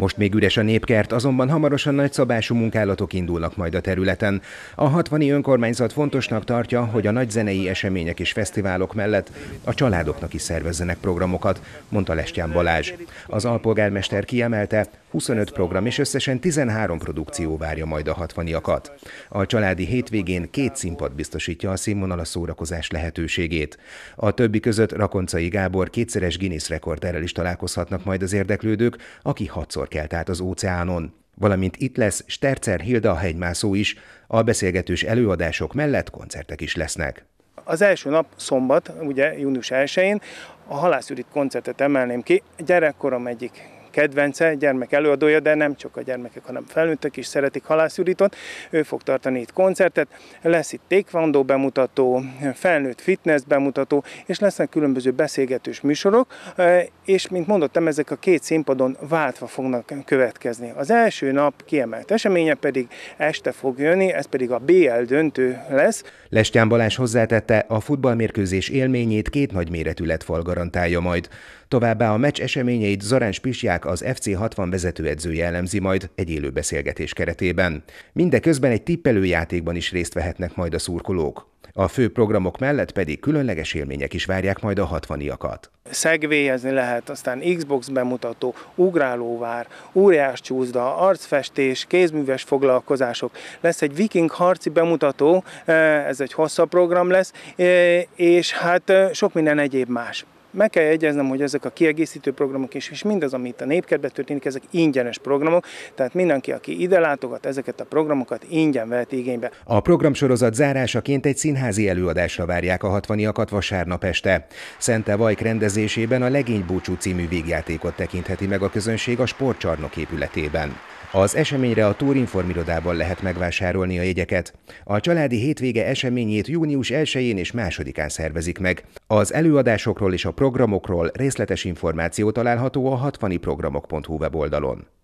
Most még üres a népkert, azonban hamarosan nagyszabású munkálatok indulnak majd a területen. A hatvani önkormányzat fontosnak tartja, hogy a nagy zenei események és fesztiválok mellett a családoknak is szervezzenek programokat, mondta Lestján Balázs. Az alpolgármester kiemelte, 25 program és összesen 13 produkció várja majd a hatvaniakat. A családi hétvégén két színpad biztosítja a a szórakozás lehetőségét. A többi között Rakoncai Gábor kétszeres Guinness rekorderrel is találkozhatnak majd az érdeklődők, aki hatszor kelt át az óceánon. Valamint itt lesz Stercer Hilda hegymászó is, a beszélgetős előadások mellett koncertek is lesznek. Az első nap szombat, ugye június 1-én, a halászürit koncertet emelném ki, gyerekkorom egyik kedvence, gyermek előadója, de nem csak a gyermekek, hanem felnőttek is szeretik Juditot. Ő fog tartani itt koncertet, lesz itt tékvandó bemutató, felnőtt fitness bemutató, és lesznek különböző beszélgetős műsorok, e, és mint mondottam, ezek a két színpadon váltva fognak következni. Az első nap kiemelt eseménye pedig este fog jönni, ez pedig a BL döntő lesz. Lestján Balázs hozzátette, a futballmérkőzés élményét két nagyméretű fal garantálja majd. Továbbá a meccs eseményeit Zaráns Pisják Novák az FC60 vezetőedzője jellemzi majd egy élő beszélgetés keretében. Mindeközben egy tippelőjátékban is részt vehetnek majd a szurkolók. A fő programok mellett pedig különleges élmények is várják majd a hatvaniakat. Szegvélyezni lehet, aztán Xbox bemutató, ugrálóvár, óriás csúszda, arcfestés, kézműves foglalkozások. Lesz egy viking harci bemutató, eh, ez egy hosszabb program lesz, eh, és hát eh, sok minden egyéb más meg kell jegyeznem, hogy ezek a kiegészítő programok is, és mindaz, amit a népkertben történik, ezek ingyenes programok, tehát mindenki, aki ide látogat, ezeket a programokat ingyen vehet igénybe. A programsorozat zárásaként egy színházi előadásra várják a hatvaniakat vasárnap este. Szente Vajk rendezésében a Legény Búcsú című végjátékot tekintheti meg a közönség a sportcsarnok épületében. Az eseményre a Turinform irodában lehet megvásárolni a jegyeket. A családi hétvége eseményét június 1-én és 2-án szervezik meg. Az előadásokról és a programokról részletes információ található a 60programok.hu weboldalon.